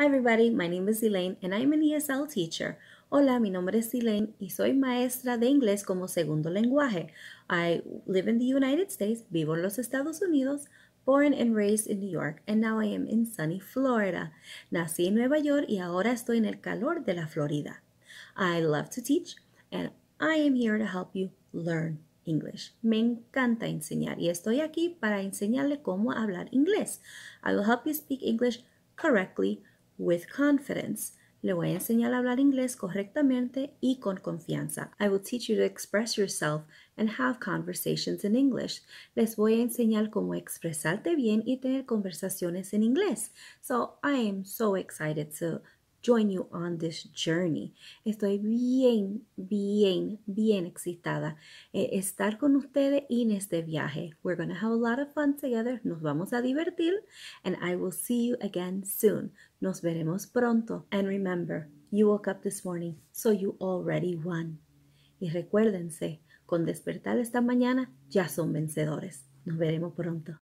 Hi everybody, my name is Elaine and I'm an ESL teacher. Hola, mi nombre es Elaine y soy maestra de inglés como segundo lenguaje. I live in the United States, vivo en los Estados Unidos, born and raised in New York, and now I am in sunny Florida. Nací en Nueva York y ahora estoy en el calor de la Florida. I love to teach and I am here to help you learn English. Me encanta enseñar y estoy aquí para enseñarle cómo hablar inglés. I will help you speak English correctly with confidence. Le voy a enseñar a hablar inglés correctamente y con confianza. I will teach you to express yourself and have conversations in English. Les voy a enseñar cómo expresarte bien y tener conversaciones en inglés. So I am so excited to join you on this journey. Estoy bien, bien, bien excitada eh, estar con ustedes en este viaje. We're going to have a lot of fun together. Nos vamos a divertir. And I will see you again soon. Nos veremos pronto. And remember, you woke up this morning, so you already won. Y recuérdense, con despertar esta mañana ya son vencedores. Nos veremos pronto.